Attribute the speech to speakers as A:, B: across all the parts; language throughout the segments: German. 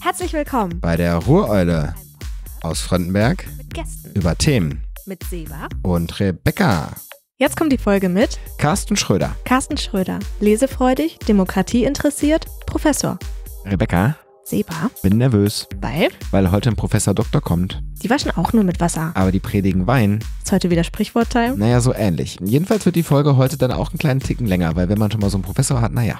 A: Herzlich willkommen
B: bei der Ruhreule aus Frontenberg
A: mit Gästen über Themen mit Seba
B: und Rebecca.
A: Jetzt kommt die Folge mit
B: Carsten Schröder.
A: Carsten Schröder, lesefreudig, Demokratie interessiert, Professor. Rebecca. Seba.
B: Bin nervös. Weil? Weil heute ein Professor Doktor kommt.
A: Die waschen auch nur mit Wasser.
B: Aber die predigen Wein.
A: Ist heute wieder Sprichwortteil?
B: Naja, so ähnlich. Jedenfalls wird die Folge heute dann auch einen kleinen Ticken länger, weil wenn man schon mal so einen Professor hat, naja.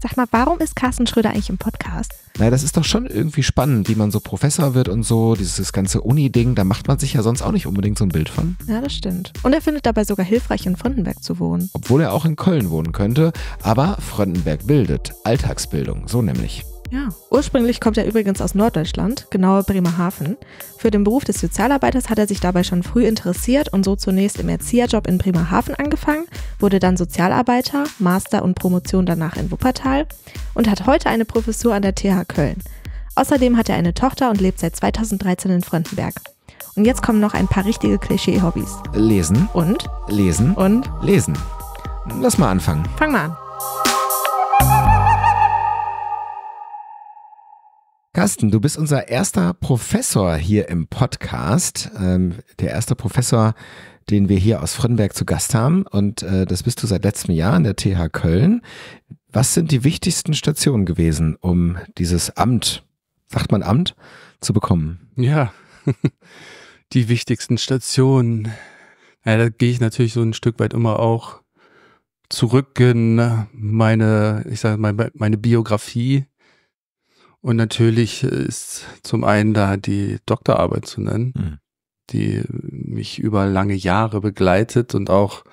A: Sag mal, warum ist Carsten Schröder eigentlich im Podcast?
B: Naja, das ist doch schon irgendwie spannend, wie man so Professor wird und so, dieses ganze Uni-Ding, da macht man sich ja sonst auch nicht unbedingt so ein Bild von.
A: Ja, das stimmt. Und er findet dabei sogar hilfreich, in Frontenberg zu wohnen.
B: Obwohl er auch in Köln wohnen könnte, aber Frontenberg bildet. Alltagsbildung, so nämlich.
A: Ja. Ursprünglich kommt er übrigens aus Norddeutschland, genauer Bremerhaven. Für den Beruf des Sozialarbeiters hat er sich dabei schon früh interessiert und so zunächst im Erzieherjob in Bremerhaven angefangen, wurde dann Sozialarbeiter, Master und Promotion danach in Wuppertal und hat heute eine Professur an der TH Köln. Außerdem hat er eine Tochter und lebt seit 2013 in Frontenberg. Und jetzt kommen noch ein paar richtige Klischee-Hobbys. Lesen. Und?
B: Lesen. Und? Lesen. Lass mal anfangen. Fang mal an. Carsten, du bist unser erster Professor hier im Podcast. Ähm, der erste Professor, den wir hier aus Frönnberg zu Gast haben. Und äh, das bist du seit letztem Jahr an der TH Köln. Was sind die wichtigsten Stationen gewesen, um dieses Amt, sagt man Amt, zu bekommen? Ja, die wichtigsten
C: Stationen. Ja, da gehe ich natürlich so ein Stück weit immer auch zurück in meine, ich sage mal, meine Biografie und natürlich ist zum einen da die Doktorarbeit zu nennen, mhm. die mich über lange Jahre begleitet und auch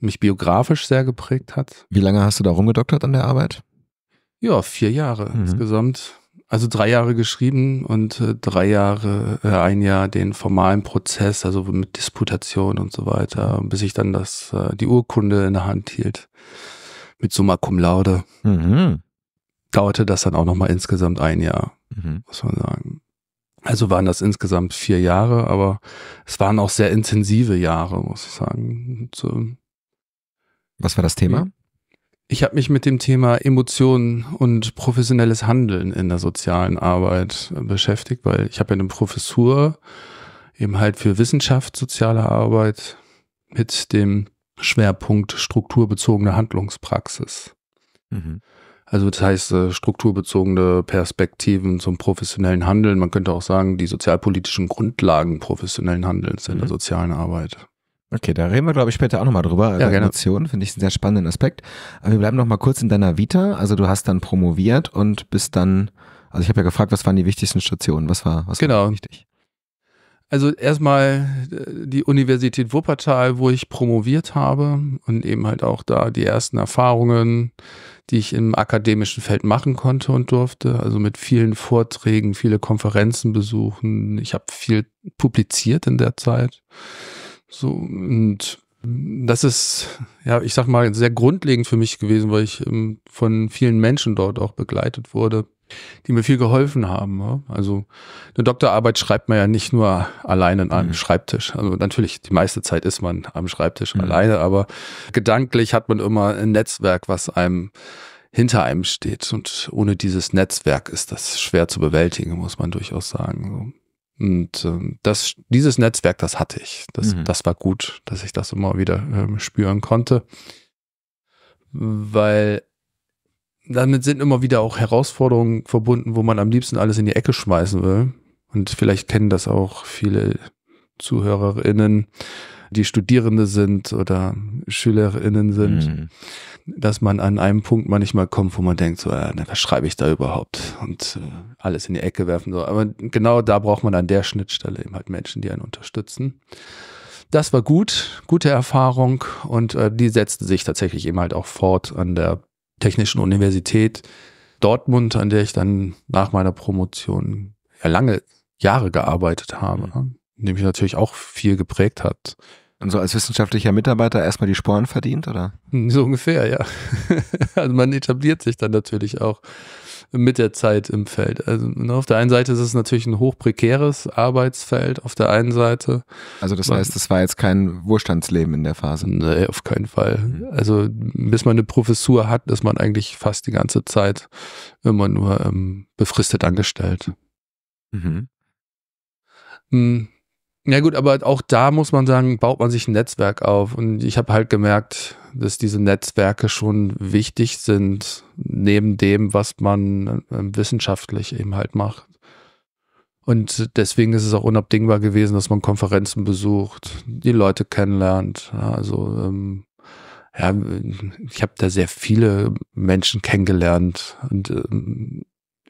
C: mich biografisch sehr geprägt
B: hat. Wie lange hast du da rumgedoktert an der Arbeit?
C: Ja, vier Jahre mhm. insgesamt. Also drei Jahre geschrieben und äh, drei Jahre, äh, ein Jahr den formalen Prozess, also mit Disputation und so weiter, bis ich dann das, äh, die Urkunde in der Hand hielt. Mit Summa Cum Laude. Mhm dauerte das dann auch nochmal insgesamt ein Jahr, mhm. muss man sagen. Also waren das insgesamt vier Jahre, aber es waren auch sehr intensive Jahre, muss ich sagen. Und, ähm,
B: Was war das Thema?
C: Ich habe mich mit dem Thema Emotionen und professionelles Handeln in der sozialen Arbeit beschäftigt, weil ich habe ja eine Professur eben halt für Wissenschaft, soziale Arbeit mit dem Schwerpunkt strukturbezogene Handlungspraxis. Mhm. Also das heißt äh, strukturbezogene Perspektiven zum professionellen Handeln. Man könnte auch sagen, die sozialpolitischen Grundlagen professionellen Handelns
B: in mhm. der sozialen Arbeit. Okay, da reden wir, glaube ich, später auch nochmal drüber. Ja, Revolution finde ich einen sehr spannenden Aspekt. Aber wir bleiben nochmal kurz in deiner Vita. Also du hast dann promoviert und bist dann, also ich habe ja gefragt, was waren die wichtigsten Stationen? Was war, was
C: genau. war wichtig? Also erstmal äh, die Universität Wuppertal, wo ich promoviert habe und eben halt auch da die ersten Erfahrungen die ich im akademischen Feld machen konnte und durfte. Also mit vielen Vorträgen, viele Konferenzen besuchen. Ich habe viel publiziert in der Zeit. So und das ist, ja, ich sag mal, sehr grundlegend für mich gewesen, weil ich ähm, von vielen Menschen dort auch begleitet wurde die mir viel geholfen haben. Also eine Doktorarbeit schreibt man ja nicht nur alleine an einem mhm. Schreibtisch. Also natürlich, die meiste Zeit ist man am Schreibtisch mhm. alleine, aber gedanklich hat man immer ein Netzwerk, was einem hinter einem steht. Und ohne dieses Netzwerk ist das schwer zu bewältigen, muss man durchaus sagen. Und ähm, das, dieses Netzwerk, das hatte ich. Das, mhm. das war gut, dass ich das immer wieder ähm, spüren konnte. Weil damit sind immer wieder auch Herausforderungen verbunden, wo man am liebsten alles in die Ecke schmeißen will. Und vielleicht kennen das auch viele ZuhörerInnen, die Studierende sind oder SchülerInnen sind, mhm. dass man an einem Punkt manchmal kommt, wo man denkt, so, äh, was schreibe ich da überhaupt? Und äh, alles in die Ecke werfen. So. Aber genau da braucht man an der Schnittstelle eben halt Menschen, die einen unterstützen. Das war gut, gute Erfahrung und äh, die setzte sich tatsächlich eben halt auch fort an der Technischen Universität Dortmund, an der ich dann nach meiner
B: Promotion ja lange Jahre gearbeitet habe, in mhm. ne, dem natürlich auch viel geprägt hat. Und so als wissenschaftlicher Mitarbeiter erstmal die Sporen verdient, oder?
C: So ungefähr, ja. Also man etabliert sich dann natürlich auch mit der Zeit im Feld. Also ne, auf der einen Seite ist es natürlich ein hochprekäres Arbeitsfeld, auf der einen Seite. Also das heißt,
B: es war jetzt kein Wohlstandsleben in der Phase. Nee, auf keinen Fall. Mhm. Also bis
C: man eine Professur hat, ist man eigentlich fast die ganze Zeit immer nur ähm, befristet angestellt. Mhm. Hm. Ja gut, aber auch da muss man sagen, baut man sich ein Netzwerk auf. Und ich habe halt gemerkt, dass diese Netzwerke schon wichtig sind, neben dem, was man äh, wissenschaftlich eben halt macht. Und deswegen ist es auch unabdingbar gewesen, dass man Konferenzen besucht, die Leute kennenlernt. Also ähm, ja, ich habe da sehr viele Menschen kennengelernt und ähm,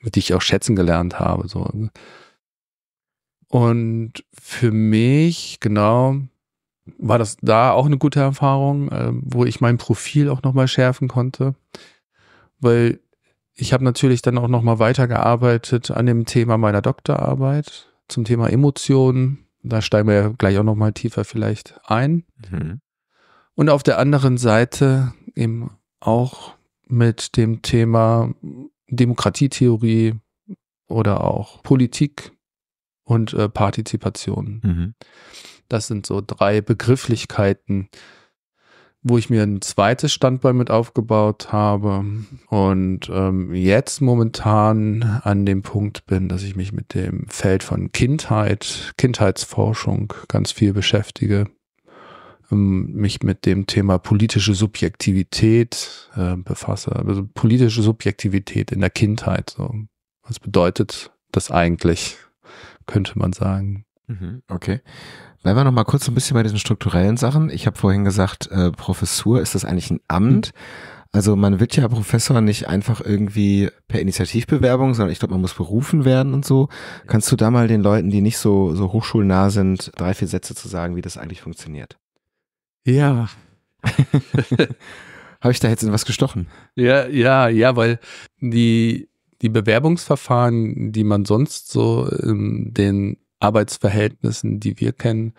C: die ich auch schätzen gelernt habe. So. Und für mich, genau, war das da auch eine gute Erfahrung, äh, wo ich mein Profil auch nochmal schärfen konnte. Weil ich habe natürlich dann auch nochmal weitergearbeitet an dem Thema meiner Doktorarbeit zum Thema Emotionen. Da steigen wir ja gleich auch nochmal tiefer vielleicht ein. Mhm. Und auf der anderen Seite eben auch mit dem Thema Demokratietheorie oder auch Politik und äh, Partizipation. Mhm. Das sind so drei Begrifflichkeiten, wo ich mir ein zweites Standbein mit aufgebaut habe und ähm, jetzt momentan an dem Punkt bin, dass ich mich mit dem Feld von Kindheit, Kindheitsforschung ganz viel beschäftige, ähm, mich mit dem Thema politische Subjektivität äh, befasse, also politische Subjektivität in der Kindheit. So. Was bedeutet
B: das eigentlich? könnte man sagen. Mhm, okay. Bleiben wir noch mal kurz so ein bisschen bei diesen strukturellen Sachen. Ich habe vorhin gesagt, äh, Professur, ist das eigentlich ein Amt? Hm. Also man wird ja Professor nicht einfach irgendwie per Initiativbewerbung, sondern ich glaube, man muss berufen werden und so. Kannst du da mal den Leuten, die nicht so, so hochschulnah sind, drei, vier Sätze zu sagen, wie das eigentlich funktioniert? Ja. habe ich da jetzt in was gestochen?
C: Ja, ja, ja, weil die die Bewerbungsverfahren, die man sonst so in den Arbeitsverhältnissen, die wir kennen,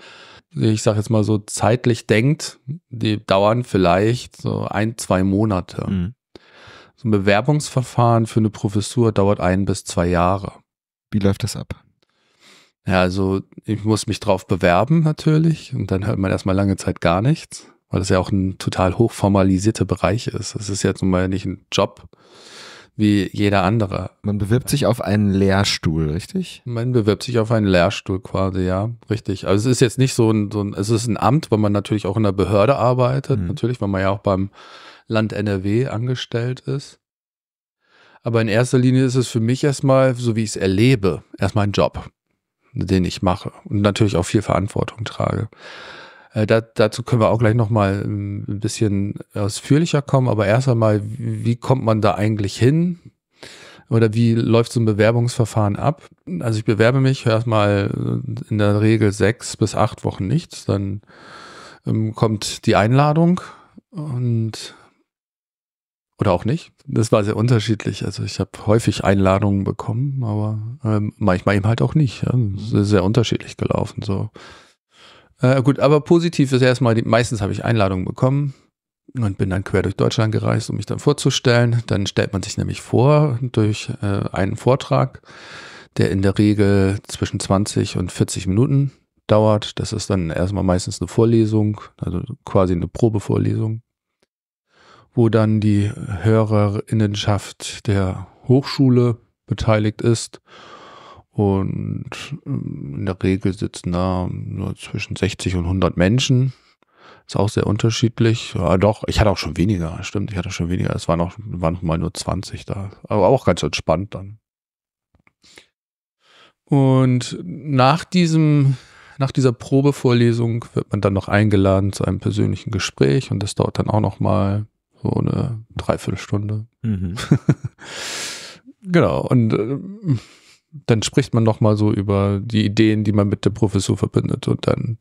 C: ich sage jetzt mal so zeitlich denkt, die dauern vielleicht so ein, zwei Monate. Mhm. So ein Bewerbungsverfahren für eine Professur dauert ein bis zwei Jahre. Wie läuft das ab? Ja, also ich muss mich drauf bewerben natürlich und dann hört man erstmal lange Zeit gar nichts, weil das ja auch ein total hochformalisierter Bereich ist. Es ist ja nun mal nicht ein Job, wie jeder andere. Man bewirbt sich auf einen Lehrstuhl, richtig? Man bewirbt sich auf einen Lehrstuhl quasi, ja, richtig. Also es ist jetzt nicht so ein, so ein es ist ein Amt, weil man natürlich auch in der Behörde arbeitet, mhm. natürlich, weil man ja auch beim Land NRW angestellt ist. Aber in erster Linie ist es für mich erstmal, so wie ich es erlebe, erstmal ein Job, den ich mache und natürlich auch viel Verantwortung trage. Äh, da, dazu können wir auch gleich nochmal ähm, ein bisschen ausführlicher kommen, aber erst einmal, wie kommt man da eigentlich hin? Oder wie läuft so ein Bewerbungsverfahren ab? Also ich bewerbe mich erstmal äh, in der Regel sechs bis acht Wochen nichts, dann ähm, kommt die Einladung und oder auch nicht. Das war sehr unterschiedlich. Also ich habe häufig Einladungen bekommen, aber ähm, manchmal eben halt auch nicht. Ja. Mhm. Sehr unterschiedlich gelaufen. So äh, gut, aber positiv ist erstmal, die, meistens habe ich Einladungen bekommen und bin dann quer durch Deutschland gereist, um mich dann vorzustellen. Dann stellt man sich nämlich vor durch äh, einen Vortrag, der in der Regel zwischen 20 und 40 Minuten dauert. Das ist dann erstmal meistens eine Vorlesung, also quasi eine Probevorlesung, wo dann die Hörerinnenschaft der Hochschule beteiligt ist und ähm, in der Regel sitzen da nur zwischen 60 und 100 Menschen. Ist auch sehr unterschiedlich. Ja, doch, ich hatte auch schon weniger. Stimmt, ich hatte schon weniger. Es waren auch, waren mal nur 20 da. Aber auch ganz entspannt dann. Und nach diesem, nach dieser Probevorlesung wird man dann noch eingeladen zu einem persönlichen Gespräch und das dauert dann auch noch mal so eine Dreiviertelstunde. Mhm. genau. Und ähm, dann spricht man nochmal so über die Ideen, die man mit der Professur verbindet. Und dann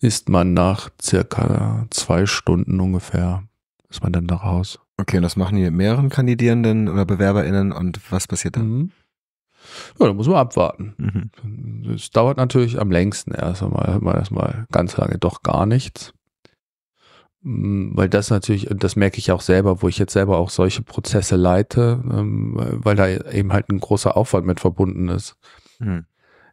B: ist man nach circa zwei Stunden ungefähr, ist man dann da raus. Okay, und das machen die mehreren Kandidierenden oder BewerberInnen und was passiert dann? Mhm.
C: Ja, da muss man abwarten. Mhm. Es mhm. dauert natürlich am längsten erst einmal, erstmal ganz lange doch gar nichts. Mm, weil das natürlich, das merke ich auch selber, wo ich jetzt selber auch solche Prozesse leite, ähm, weil da eben halt ein großer Aufwand mit verbunden ist. Mhm.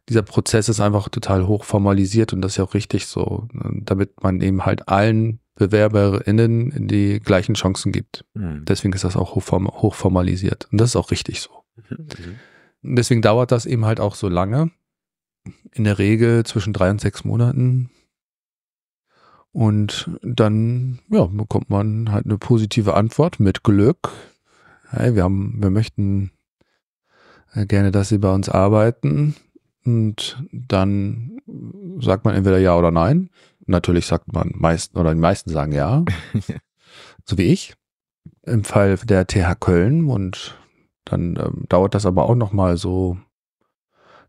C: Dieser Prozess ist einfach total hoch formalisiert und das ist ja auch richtig so, ne, damit man eben halt allen BewerberInnen die gleichen Chancen gibt. Mhm. Deswegen ist das auch hoch formalisiert und das ist auch richtig so. Mhm. Deswegen dauert das eben halt auch so lange. In der Regel zwischen drei und sechs Monaten, und dann ja, bekommt man halt eine positive Antwort mit Glück. Hey, wir, haben, wir möchten äh, gerne, dass Sie bei uns arbeiten. Und dann sagt man entweder ja oder nein. Natürlich sagt man meisten oder die meisten sagen ja. so wie ich. Im Fall der TH Köln. Und dann ähm, dauert das aber auch nochmal so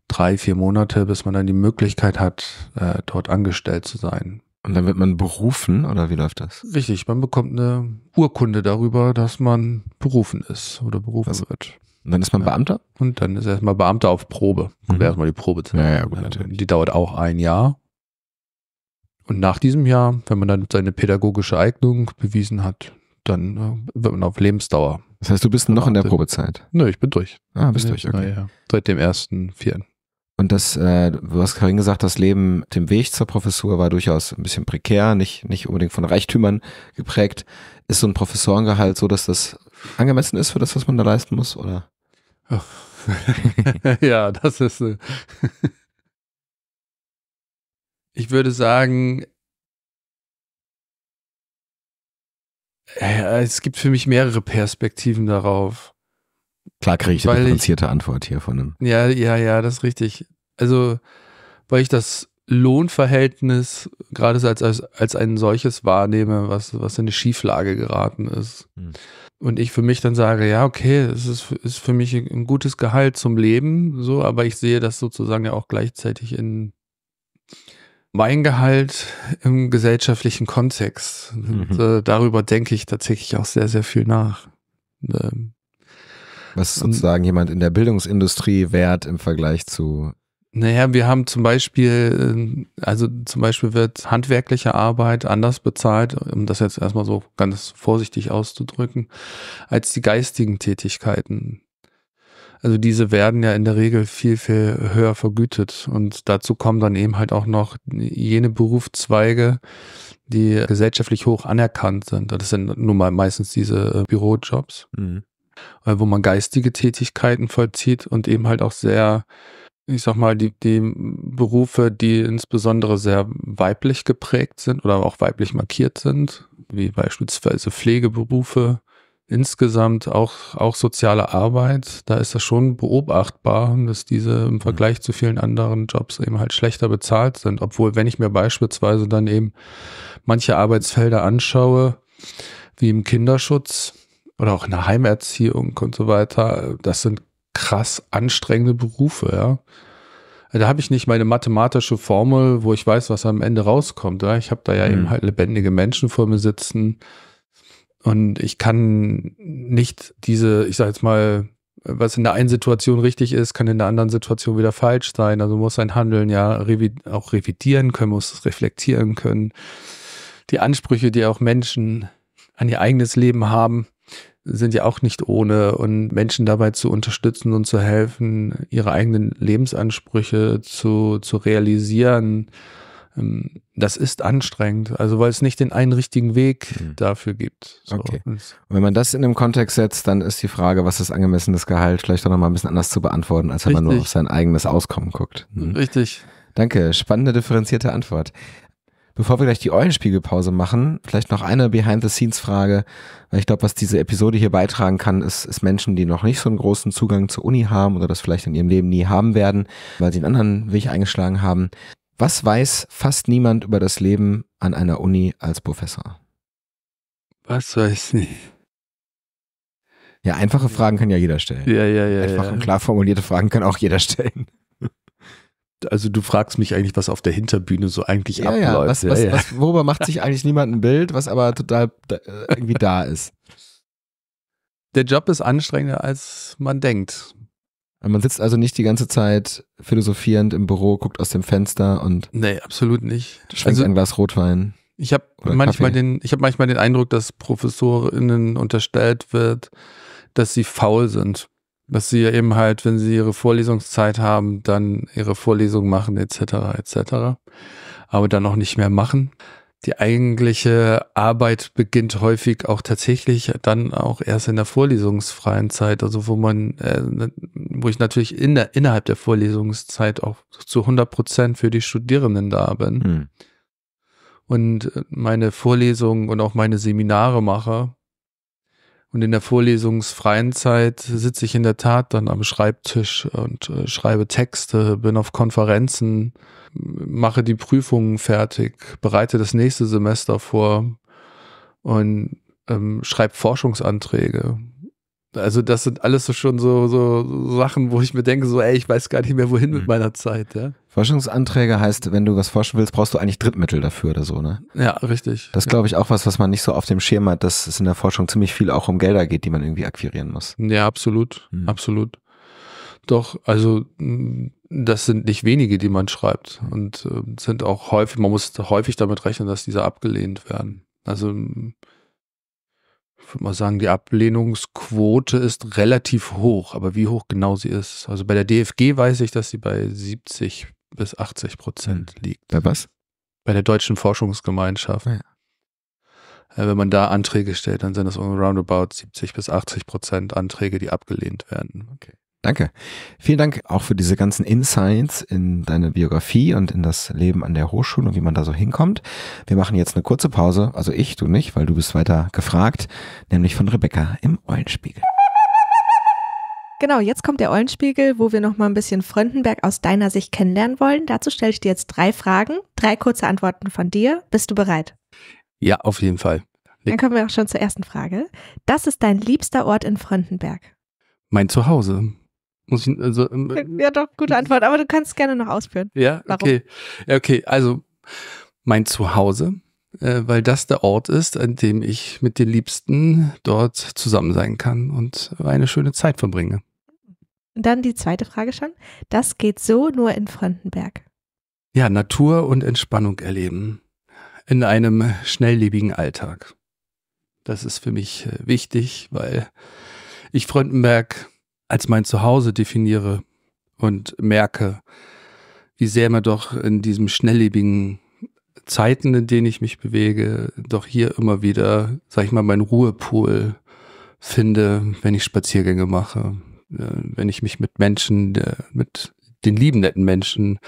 C: drei, vier Monate, bis man dann die Möglichkeit hat, äh, dort angestellt
B: zu sein. Und dann wird man berufen oder wie läuft das?
C: Richtig, man bekommt eine Urkunde darüber, dass man berufen ist oder berufen Was? wird.
B: Und dann ist man ja. Beamter? Und dann ist erstmal
C: Beamter auf Probe. Mhm. Wäre erstmal die Probezeit. Ja, ja, gut, natürlich. Die dauert auch ein Jahr. Und nach diesem Jahr, wenn man dann seine pädagogische Eignung bewiesen hat, dann äh,
B: wird man auf Lebensdauer. Das heißt, du bist noch in der Probezeit? Nö, ich bin durch. Ah, bist durch, okay. Ja, ja. Seit dem ersten Vierten. Und das, äh, du hast vorhin gesagt, das Leben dem Weg zur Professur war durchaus ein bisschen prekär, nicht, nicht unbedingt von Reichtümern geprägt. Ist so ein Professorengehalt so, dass das angemessen ist für das, was man da leisten muss, oder?
C: ja, das ist. Äh ich würde sagen, äh, es gibt für mich mehrere Perspektiven darauf.
B: Klar kriege ich eine differenzierte ich, Antwort hier von einem.
C: Ja, ja, ja, das ist richtig. Also, weil ich das Lohnverhältnis gerade als, als, als ein solches wahrnehme, was, was in eine Schieflage geraten ist. Hm. Und ich für mich dann sage, ja, okay, es ist, ist für mich ein gutes Gehalt zum Leben, so, aber ich sehe das sozusagen ja auch gleichzeitig in mein Gehalt im gesellschaftlichen Kontext. Mhm. Und, äh, darüber denke ich tatsächlich auch sehr, sehr
B: viel nach. Und, ähm, was ist sozusagen jemand in der Bildungsindustrie wert im Vergleich zu
C: naja, wir haben zum Beispiel, äh, also zum Beispiel wird handwerkliche Arbeit anders bezahlt, um das jetzt erstmal so ganz vorsichtig auszudrücken, als die geistigen Tätigkeiten. Also diese werden ja in der Regel viel, viel höher vergütet. Und dazu kommen dann eben halt auch noch jene Berufszweige, die gesellschaftlich hoch anerkannt sind. Das sind nun mal meistens diese äh, Bürojobs. Mhm. Äh, wo man geistige Tätigkeiten vollzieht und eben halt auch sehr, ich sag mal, die, die Berufe, die insbesondere sehr weiblich geprägt sind oder auch weiblich markiert sind, wie beispielsweise Pflegeberufe, insgesamt auch, auch soziale Arbeit, da ist das schon beobachtbar, dass diese im mhm. Vergleich zu vielen anderen Jobs eben halt schlechter bezahlt sind. Obwohl, wenn ich mir beispielsweise dann eben manche Arbeitsfelder anschaue, wie im Kinderschutz, oder auch in der Heimerziehung und so weiter, das sind krass anstrengende Berufe, ja. Da habe ich nicht meine mathematische Formel, wo ich weiß, was am Ende rauskommt. Ja? Ich habe da ja mhm. eben halt lebendige Menschen vor mir sitzen und ich kann nicht diese, ich sage jetzt mal, was in der einen Situation richtig ist, kann in der anderen Situation wieder falsch sein. Also muss sein Handeln ja auch revidieren können, muss es reflektieren können. Die Ansprüche, die auch Menschen an ihr eigenes Leben haben, sind ja auch nicht ohne und Menschen dabei zu unterstützen und zu helfen, ihre eigenen Lebensansprüche zu, zu realisieren, ähm, das ist anstrengend, also weil es nicht den einen richtigen Weg hm. dafür gibt. So. Okay. Und
B: wenn man das in einem Kontext setzt, dann ist die Frage, was ist angemessenes Gehalt, vielleicht auch nochmal ein bisschen anders zu beantworten, als Richtig. wenn man nur auf sein eigenes Auskommen guckt. Mhm. Richtig. Danke, spannende differenzierte Antwort. Bevor wir gleich die Eulenspiegelpause machen, vielleicht noch eine Behind-the-Scenes-Frage, weil ich glaube, was diese Episode hier beitragen kann, ist, ist Menschen, die noch nicht so einen großen Zugang zur Uni haben oder das vielleicht in ihrem Leben nie haben werden, weil sie einen anderen Weg eingeschlagen haben. Was weiß fast niemand über das Leben an einer Uni als Professor? Was weiß ich? Ja, einfache Fragen kann ja jeder stellen. Ja, ja, ja. Einfache ja. und klar formulierte Fragen kann auch jeder stellen also du fragst mich eigentlich, was auf der Hinterbühne so eigentlich ja, abläuft. Ja, was, was, ja, Was, worüber macht sich eigentlich niemand ein Bild, was aber total da, äh, irgendwie da ist? Der Job ist anstrengender, als man denkt. Man sitzt also nicht die ganze Zeit philosophierend im Büro, guckt aus dem Fenster und. Nee, absolut nicht. Schwenkt also, ein Glas Rotwein. Ich habe manchmal,
C: den, ich hab manchmal den Eindruck, dass ProfessorInnen unterstellt wird, dass sie faul sind dass sie eben halt, wenn sie ihre Vorlesungszeit haben, dann ihre Vorlesung machen etc. etc. Aber dann auch nicht mehr machen. Die eigentliche Arbeit beginnt häufig auch tatsächlich dann auch erst in der vorlesungsfreien Zeit, also wo man, äh, wo ich natürlich in der, innerhalb der Vorlesungszeit auch zu 100 Prozent für die Studierenden da bin. Hm. Und meine Vorlesungen und auch meine Seminare mache und in der vorlesungsfreien Zeit sitze ich in der Tat dann am Schreibtisch und äh, schreibe Texte, bin auf Konferenzen, mache die Prüfungen fertig, bereite das nächste Semester vor und ähm, schreibe
B: Forschungsanträge.
C: Also das sind alles so schon so, so Sachen, wo ich mir denke, so ey, ich weiß gar nicht mehr, wohin mhm. mit meiner Zeit. Ja?
B: Forschungsanträge heißt, wenn du was forschen willst, brauchst du eigentlich Drittmittel dafür oder so, ne? Ja, richtig. Das glaube ich auch was, was man nicht so auf dem Schirm hat, dass es in der Forschung ziemlich viel auch um Gelder geht, die man irgendwie akquirieren muss.
C: Ja, absolut, mhm. absolut. Doch, also mm, das sind nicht wenige, die man schreibt und äh, sind auch häufig, man muss häufig damit rechnen, dass diese abgelehnt werden. Also mm, ich würde mal sagen, die Ablehnungsquote ist relativ hoch, aber wie hoch genau sie ist. Also bei der DFG weiß ich, dass sie bei 70 bis 80 Prozent hm. liegt. Bei was? Bei der Deutschen Forschungsgemeinschaft. Ah, ja. Äh, wenn man da Anträge stellt, dann sind das roundabout 70 bis 80 Prozent Anträge, die abgelehnt werden. Okay.
B: Danke. Vielen Dank auch für diese ganzen Insights in deine Biografie und in das Leben an der Hochschule und wie man da so hinkommt. Wir machen jetzt eine kurze Pause, also ich, du nicht, weil du bist weiter gefragt, nämlich von Rebecca im Eulenspiegel.
A: Genau, jetzt kommt der Eulenspiegel, wo wir noch mal ein bisschen Fröndenberg aus deiner Sicht kennenlernen wollen. Dazu stelle ich dir jetzt drei Fragen, drei kurze Antworten von dir. Bist du bereit?
C: Ja, auf jeden Fall.
A: Dann kommen wir auch schon zur ersten Frage. Das ist dein liebster Ort in Fröndenberg.
C: Mein Zuhause. Muss ich, also, ähm,
A: ja, doch, gute äh, Antwort, aber du kannst gerne noch ausführen. Ja, Warum? okay.
C: Ja, okay, also mein Zuhause, äh, weil das der Ort ist, an dem ich mit den Liebsten dort zusammen sein kann und eine schöne Zeit verbringe.
A: dann die zweite Frage schon. Das geht so nur in Frontenberg.
C: Ja, Natur und Entspannung erleben in einem schnelllebigen Alltag. Das ist für mich äh, wichtig, weil ich Frontenberg als mein Zuhause definiere und merke, wie sehr mir doch in diesen schnelllebigen Zeiten, in denen ich mich bewege, doch hier immer wieder, sag ich mal, meinen Ruhepool finde, wenn ich Spaziergänge mache, äh, wenn ich mich mit Menschen, mit den lieben netten Menschen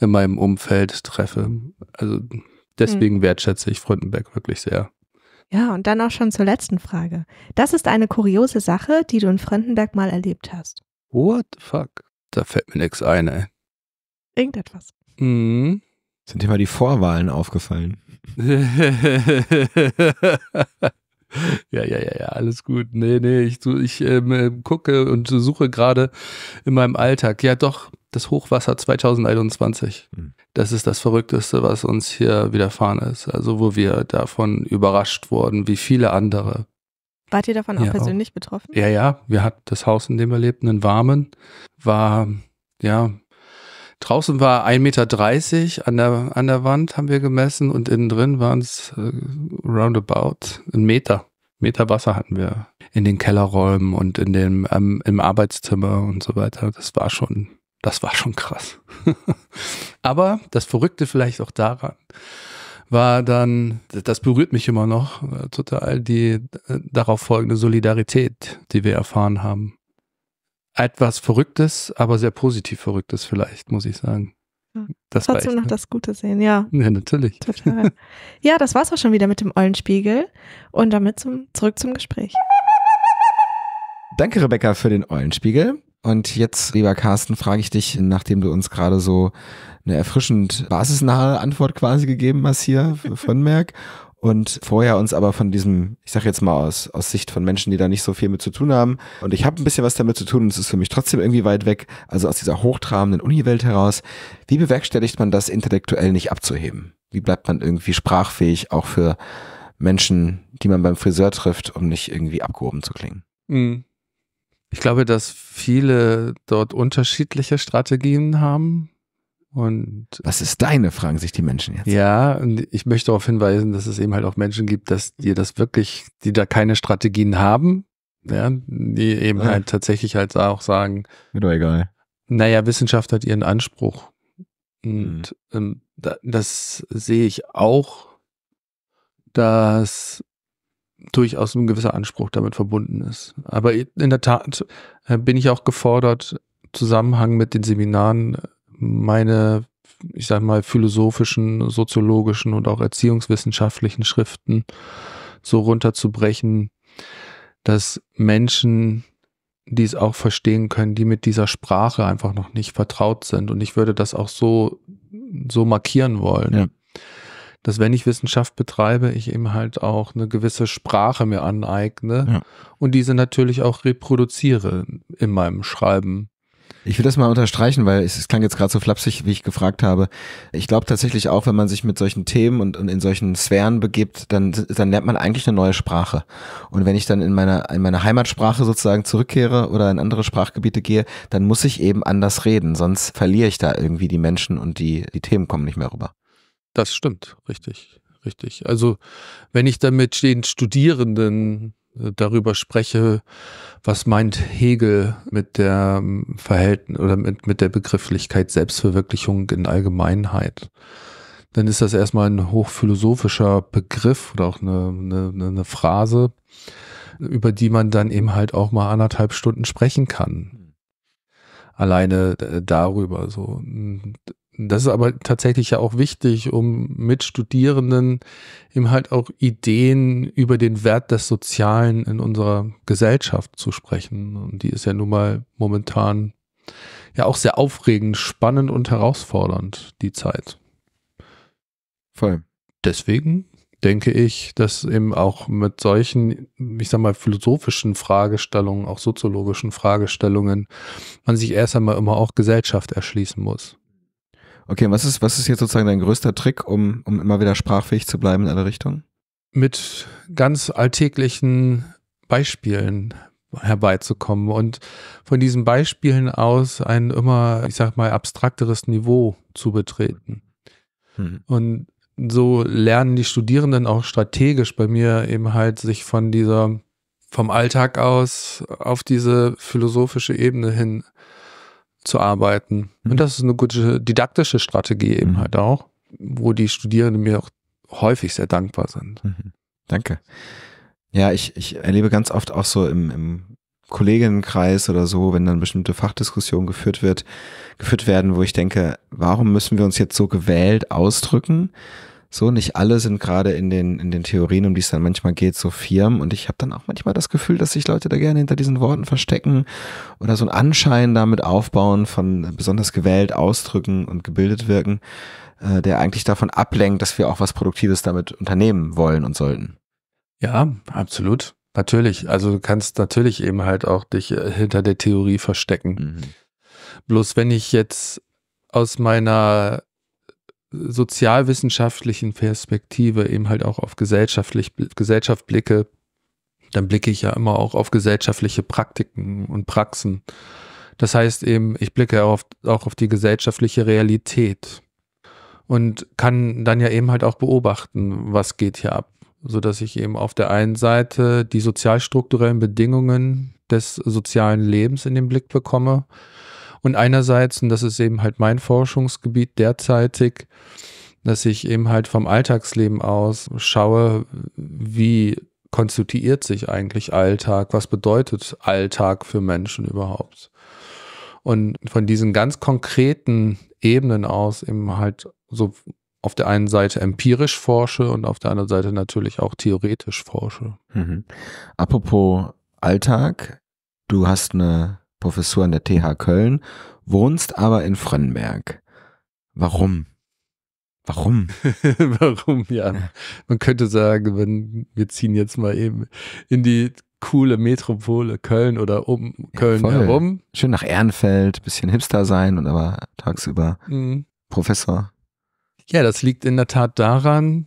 C: in meinem Umfeld treffe. Also deswegen hm. wertschätze ich Freundenberg wirklich sehr.
A: Ja, und dann auch schon zur letzten Frage. Das ist eine kuriose Sache, die du in Fremdenberg mal erlebt hast.
B: What the fuck? Da fällt mir nichts ein, ey. Irgendetwas. Mhm. Sind dir mal die Vorwahlen aufgefallen? Ja, ja, ja, ja, alles
C: gut. Nee, nee, ich, ich ähm, äh, gucke und suche gerade in meinem Alltag. Ja, doch, das Hochwasser 2021. Hm. Das ist das Verrückteste, was uns hier widerfahren ist. Also, wo wir davon überrascht wurden, wie viele andere.
A: Wart ihr davon auch persönlich auch. betroffen?
C: Ja, ja. Wir hatten das Haus, in dem wir lebten, in Warmen, war ja Draußen war 1,30 Meter an der, an der Wand, haben wir gemessen, und innen drin waren es äh, roundabout ein Meter. Meter Wasser hatten wir in den Kellerräumen und in dem, ähm, im Arbeitszimmer und so weiter. Das war schon, das war schon krass. Aber das Verrückte vielleicht auch daran war dann, das berührt mich immer noch äh, total, die äh, darauf folgende Solidarität, die wir erfahren haben etwas Verrücktes, aber sehr positiv Verrücktes vielleicht, muss ich sagen. Das Trotzdem noch ne?
A: das Gute sehen, ja. Ja, natürlich. Total. Ja, das war's auch schon wieder mit dem Eulenspiegel und damit zum, zurück zum Gespräch.
B: Danke, Rebecca, für den Eulenspiegel. Und jetzt, lieber Carsten, frage ich dich, nachdem du uns gerade so eine erfrischend basisnahe Antwort quasi gegeben hast hier von Merck und vorher uns aber von diesem, ich sage jetzt mal aus, aus Sicht von Menschen, die da nicht so viel mit zu tun haben, und ich habe ein bisschen was damit zu tun und es ist für mich trotzdem irgendwie weit weg, also aus dieser hochtrabenden Uniwelt heraus, wie bewerkstelligt man das intellektuell nicht abzuheben? Wie bleibt man irgendwie sprachfähig, auch für Menschen, die man beim Friseur trifft, um nicht irgendwie abgehoben zu klingen? Mhm.
C: Ich glaube, dass viele dort unterschiedliche Strategien haben.
B: Und was ist deine, fragen sich die Menschen jetzt. Ja, und
C: ich möchte darauf hinweisen, dass es eben halt auch Menschen gibt, dass die das wirklich, die da keine Strategien haben, ja, die eben ah. halt tatsächlich halt auch sagen, mir doch egal. Naja, Wissenschaft hat ihren Anspruch. Und mhm. ähm, das sehe ich auch, dass durchaus ein gewisser Anspruch damit verbunden ist. Aber in der Tat äh, bin ich auch gefordert, Zusammenhang mit den Seminaren meine, ich sag mal, philosophischen, soziologischen und auch erziehungswissenschaftlichen Schriften so runterzubrechen, dass Menschen die es auch verstehen können, die mit dieser Sprache einfach noch nicht vertraut sind. Und ich würde das auch so, so markieren wollen. Ja. Dass wenn ich Wissenschaft betreibe, ich eben halt auch eine gewisse Sprache mir aneigne ja.
B: und diese natürlich auch reproduziere in meinem Schreiben. Ich will das mal unterstreichen, weil es, es klang jetzt gerade so flapsig, wie ich gefragt habe. Ich glaube tatsächlich auch, wenn man sich mit solchen Themen und, und in solchen Sphären begibt, dann, dann lernt man eigentlich eine neue Sprache. Und wenn ich dann in meiner in meine Heimatsprache sozusagen zurückkehre oder in andere Sprachgebiete gehe, dann muss ich eben anders reden, sonst verliere ich da irgendwie die Menschen und die, die Themen kommen nicht mehr rüber. Das stimmt,
C: richtig, richtig. Also wenn ich dann mit den Studierenden darüber spreche, was meint Hegel mit der ähm, Verhältnis oder mit, mit der Begrifflichkeit Selbstverwirklichung in Allgemeinheit, dann ist das erstmal ein hochphilosophischer Begriff oder auch eine, eine, eine Phrase, über die man dann eben halt auch mal anderthalb Stunden sprechen kann hm. alleine äh, darüber so das ist aber tatsächlich ja auch wichtig, um mit Studierenden eben halt auch Ideen über den Wert des Sozialen in unserer Gesellschaft zu sprechen. Und die ist ja nun mal momentan ja auch sehr aufregend, spannend und herausfordernd, die Zeit. Voll. Deswegen denke ich, dass eben auch mit solchen, ich sag mal, philosophischen Fragestellungen, auch soziologischen Fragestellungen, man sich erst einmal immer auch Gesellschaft
B: erschließen muss. Okay, was ist, was ist jetzt sozusagen dein größter Trick, um, um immer wieder sprachfähig zu bleiben in alle Richtungen?
C: Mit ganz alltäglichen Beispielen herbeizukommen und von diesen Beispielen aus ein immer, ich sag mal, abstrakteres Niveau zu betreten. Hm. Und so lernen die Studierenden auch strategisch bei mir eben halt sich von dieser, vom Alltag aus auf diese philosophische Ebene hin zu arbeiten. Mhm. Und das ist eine gute didaktische Strategie eben mhm. halt auch, wo die Studierenden mir auch
B: häufig sehr dankbar sind. Mhm. Danke. Ja, ich, ich erlebe ganz oft auch so im, im Kolleginnenkreis oder so, wenn dann bestimmte Fachdiskussionen geführt wird, geführt werden, wo ich denke, warum müssen wir uns jetzt so gewählt ausdrücken? so nicht alle sind gerade in den, in den Theorien, um die es dann manchmal geht, so firm. Und ich habe dann auch manchmal das Gefühl, dass sich Leute da gerne hinter diesen Worten verstecken oder so einen Anschein damit aufbauen von besonders gewählt ausdrücken und gebildet wirken, äh, der eigentlich davon ablenkt, dass wir auch was Produktives damit unternehmen wollen und sollten. Ja, absolut. Natürlich. Also du
C: kannst natürlich eben halt auch dich äh, hinter der Theorie verstecken. Mhm. Bloß wenn ich jetzt aus meiner sozialwissenschaftlichen Perspektive eben halt auch auf gesellschaftlich, Gesellschaft blicke, dann blicke ich ja immer auch auf gesellschaftliche Praktiken und Praxen. Das heißt eben, ich blicke auch auf, auch auf die gesellschaftliche Realität und kann dann ja eben halt auch beobachten, was geht hier ab, so dass ich eben auf der einen Seite die sozialstrukturellen Bedingungen des sozialen Lebens in den Blick bekomme und einerseits, und das ist eben halt mein Forschungsgebiet derzeitig, dass ich eben halt vom Alltagsleben aus schaue, wie konstituiert sich eigentlich Alltag, was bedeutet Alltag für Menschen überhaupt. Und von diesen ganz konkreten Ebenen aus eben halt so auf der einen Seite empirisch forsche und auf der anderen Seite natürlich auch theoretisch forsche.
B: Mhm. Apropos Alltag, du hast eine Professur an der TH Köln, wohnst aber in Frönnberg. Warum? Warum?
D: Warum,
C: ja. Man könnte sagen, wenn wir ziehen jetzt mal eben in die coole Metropole Köln oder um Köln ja, herum.
B: Schön nach Ehrenfeld, bisschen Hipster sein und aber tagsüber mhm. Professor.
C: Ja, das liegt in der Tat daran,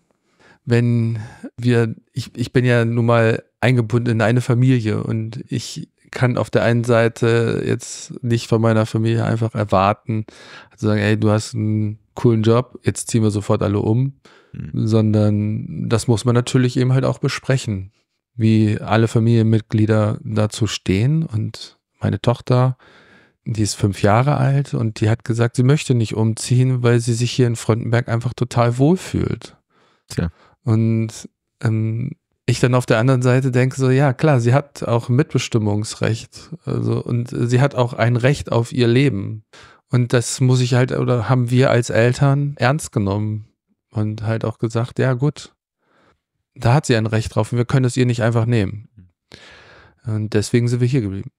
C: wenn wir, ich, ich bin ja nun mal eingebunden in eine Familie und ich kann auf der einen Seite jetzt nicht von meiner Familie einfach erwarten, zu sagen, ey, du hast einen coolen Job, jetzt ziehen wir sofort alle um, mhm. sondern das muss man natürlich eben halt auch besprechen, wie alle Familienmitglieder dazu stehen. Und meine Tochter, die ist fünf Jahre alt und die hat gesagt, sie möchte nicht umziehen, weil sie sich hier in Frontenberg einfach total wohlfühlt. Tja. Und ähm, ich dann auf der anderen Seite denke, so ja, klar, sie hat auch Mitbestimmungsrecht. Also, und sie hat auch ein Recht auf ihr Leben. Und das muss ich halt, oder haben wir als Eltern ernst genommen und halt auch gesagt, ja gut, da hat sie ein Recht drauf und wir können es ihr nicht einfach nehmen. Und deswegen sind wir hier geblieben.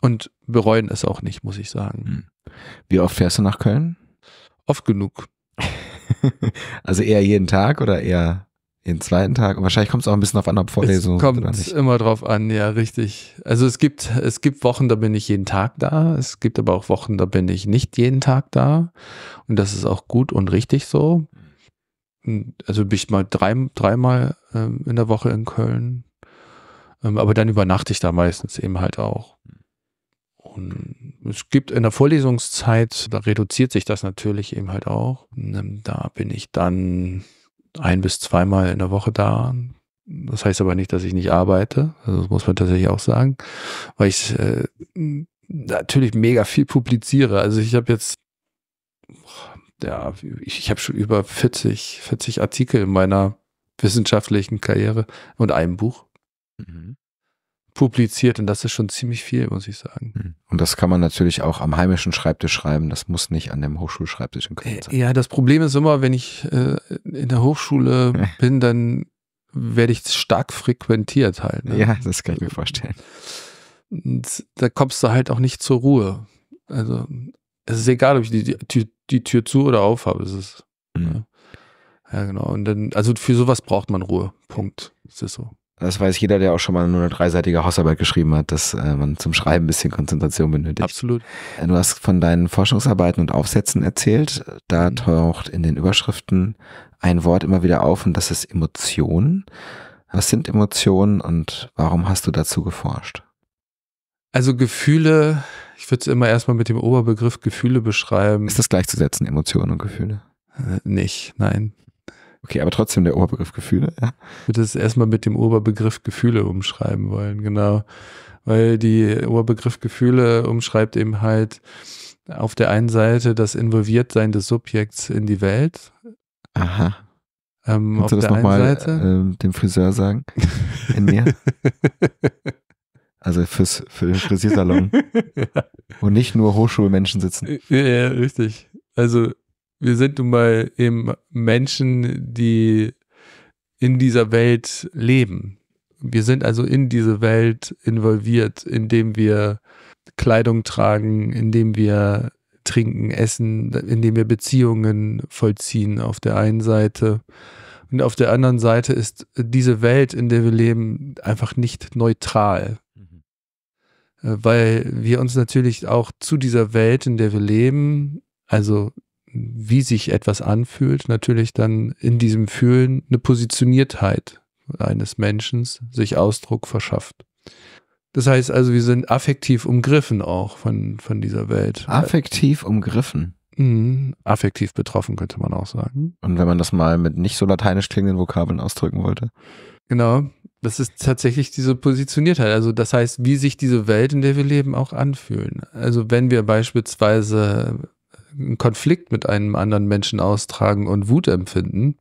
C: Und bereuen es auch nicht, muss ich sagen. Hm.
B: Wie oft fährst du nach Köln? Oft genug. also eher jeden Tag oder eher jeden zweiten Tag. Und wahrscheinlich kommt es auch ein bisschen auf andere Vorlesungen. Es kommt
C: immer drauf an, ja, richtig. Also es gibt, es gibt Wochen, da bin ich jeden Tag da. Es gibt aber auch Wochen, da bin ich nicht jeden Tag da. Und das ist auch gut und richtig so. Also bin ich mal drei, dreimal ähm, in der Woche in Köln. Ähm, aber dann übernachte ich da meistens eben halt auch. Und es gibt in der Vorlesungszeit, da reduziert sich das natürlich eben halt auch. Ähm, da bin ich dann ein bis zweimal in der Woche da. Das heißt aber nicht, dass ich nicht arbeite. Also das muss man tatsächlich auch sagen, weil ich äh, natürlich mega viel publiziere. Also ich habe jetzt ja, ich, ich habe schon über 40, 40 Artikel in meiner wissenschaftlichen Karriere und einem Buch. Mhm publiziert und das ist schon ziemlich viel, muss ich sagen. Hm.
B: Und das kann man natürlich auch am heimischen Schreibtisch schreiben, das muss nicht an dem Hochschulschreibtisch in Köln äh,
C: sein. Ja, das Problem ist immer, wenn ich äh, in der Hochschule ja. bin, dann werde ich stark frequentiert halt. Ne? Ja, das kann ich mir vorstellen. Und da kommst du halt auch nicht zur Ruhe. Also es ist egal, ob ich die, die, die Tür zu oder auf habe, es ist. Mhm. Ja. ja, genau. Und dann, also für sowas braucht man Ruhe. Punkt. Es ist so.
B: Das weiß jeder, der auch schon mal nur eine dreiseitige Hausarbeit geschrieben hat, dass äh, man zum Schreiben ein bisschen Konzentration benötigt. Absolut. Äh, du hast von deinen Forschungsarbeiten und Aufsätzen erzählt. Da mhm. taucht in den Überschriften ein Wort immer wieder auf und das ist Emotionen. Was sind Emotionen und warum hast du dazu geforscht?
C: Also Gefühle, ich würde es immer erstmal mit dem Oberbegriff Gefühle
B: beschreiben. Ist das gleichzusetzen, Emotionen und Gefühle? Äh, nicht, nein. Okay, aber trotzdem der Oberbegriff Gefühle.
C: Ja. Ich würde es erstmal mit dem Oberbegriff Gefühle umschreiben wollen, genau. Weil die Oberbegriff Gefühle umschreibt eben halt auf der einen Seite das Involviertsein des Subjekts in die Welt. Aha. Ähm, Kannst auf du das nochmal
B: äh, dem Friseur sagen? In mir? Also fürs, für den Frisiersalon. ja. Wo nicht nur Hochschulmenschen sitzen. Ja,
C: ja, richtig. Also wir sind nun mal eben Menschen, die in dieser Welt leben. Wir sind also in diese Welt involviert, indem wir Kleidung tragen, indem wir trinken, essen, indem wir Beziehungen vollziehen auf der einen Seite. Und auf der anderen Seite ist diese Welt, in der wir leben, einfach nicht neutral. Mhm. Äh, weil wir uns natürlich auch zu dieser Welt, in der wir leben, also wie sich etwas anfühlt, natürlich dann in diesem Fühlen eine Positioniertheit eines Menschen sich Ausdruck verschafft. Das heißt also, wir sind affektiv umgriffen auch von, von dieser Welt. Affektiv
B: umgriffen? Mhm. Affektiv betroffen, könnte man auch sagen. Und wenn man das mal mit nicht so lateinisch klingenden Vokabeln ausdrücken wollte?
C: Genau. Das ist tatsächlich diese Positioniertheit. Also das heißt, wie sich diese Welt, in der wir leben, auch anfühlen. Also wenn wir beispielsweise einen Konflikt mit einem anderen Menschen austragen und Wut empfinden,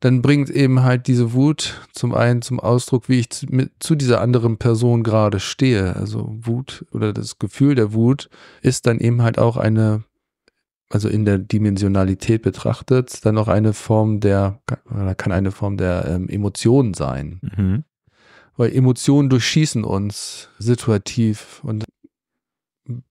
C: dann bringt eben halt diese Wut zum einen zum Ausdruck, wie ich zu, mit, zu dieser anderen Person gerade stehe. Also Wut oder das Gefühl der Wut ist dann eben halt auch eine, also in der Dimensionalität betrachtet, dann auch eine Form der, oder kann eine Form der ähm, Emotion sein. Mhm. Weil Emotionen durchschießen uns situativ und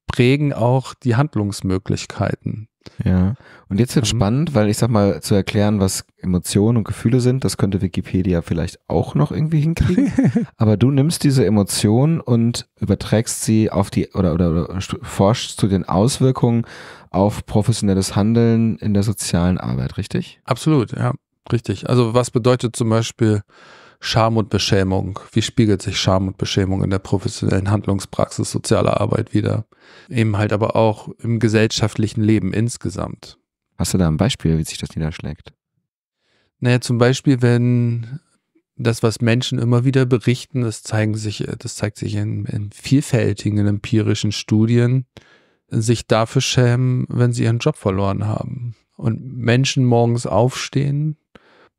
C: prägen auch die
B: Handlungsmöglichkeiten. Ja, und jetzt wird mhm. spannend, weil ich sag mal, zu erklären, was Emotionen und Gefühle sind, das könnte Wikipedia vielleicht auch noch irgendwie hinkriegen. Aber du nimmst diese Emotionen und überträgst sie auf die oder, oder, oder forschst zu den Auswirkungen auf professionelles Handeln in der sozialen Arbeit, richtig?
C: Absolut, ja, richtig. Also was bedeutet zum Beispiel Scham und Beschämung. Wie spiegelt sich Scham und Beschämung in der professionellen Handlungspraxis sozialer Arbeit wieder? Eben halt aber auch im
B: gesellschaftlichen Leben insgesamt. Hast du da ein Beispiel, wie sich das niederschlägt?
C: Naja, zum Beispiel, wenn das, was Menschen immer wieder berichten, das, zeigen sich, das zeigt sich in, in vielfältigen empirischen Studien, sich dafür schämen, wenn sie ihren Job verloren haben. Und Menschen morgens aufstehen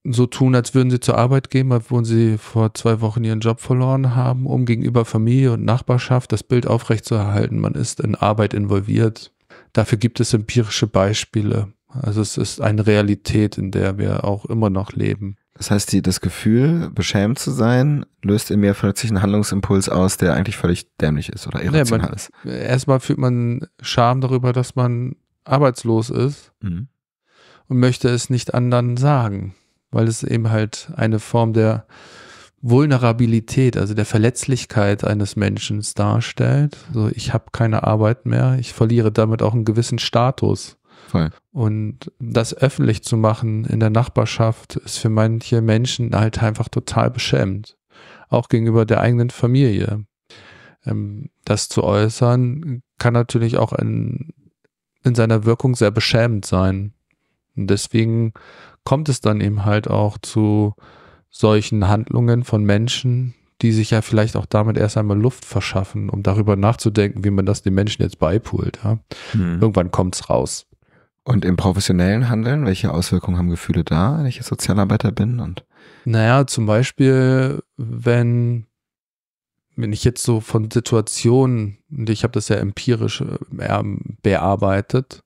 C: so tun, als würden sie zur Arbeit gehen, als würden sie vor zwei Wochen ihren Job verloren haben, um gegenüber Familie und Nachbarschaft das Bild aufrechtzuerhalten. Man ist in Arbeit involviert. Dafür gibt es empirische Beispiele. Also es ist eine Realität, in der wir auch immer
B: noch leben. Das heißt, die, das Gefühl, beschämt zu sein, löst in mir plötzlich einen Handlungsimpuls aus, der eigentlich völlig dämlich ist oder irrational nee, ist.
C: Erstmal fühlt man Scham darüber, dass man arbeitslos ist mhm. und möchte es nicht anderen sagen weil es eben halt eine Form der Vulnerabilität, also der Verletzlichkeit eines Menschen darstellt. So, also ich habe keine Arbeit mehr, ich verliere damit auch einen gewissen Status. Voll. Und das öffentlich zu machen in der Nachbarschaft ist für manche Menschen halt einfach total beschämend. Auch gegenüber der eigenen Familie. Ähm, das zu äußern kann natürlich auch in, in seiner Wirkung sehr beschämend sein. Deswegen kommt es dann eben halt auch zu solchen Handlungen von Menschen, die sich ja vielleicht auch damit erst einmal Luft verschaffen, um darüber nachzudenken, wie man das den Menschen jetzt beipult. Ja? Hm.
B: Irgendwann kommt's raus. Und im professionellen Handeln, welche Auswirkungen haben Gefühle da, wenn ich Sozialarbeiter bin? Und
C: naja, zum Beispiel, wenn, wenn ich jetzt so von Situationen, und ich habe das ja empirisch äh, bearbeitet,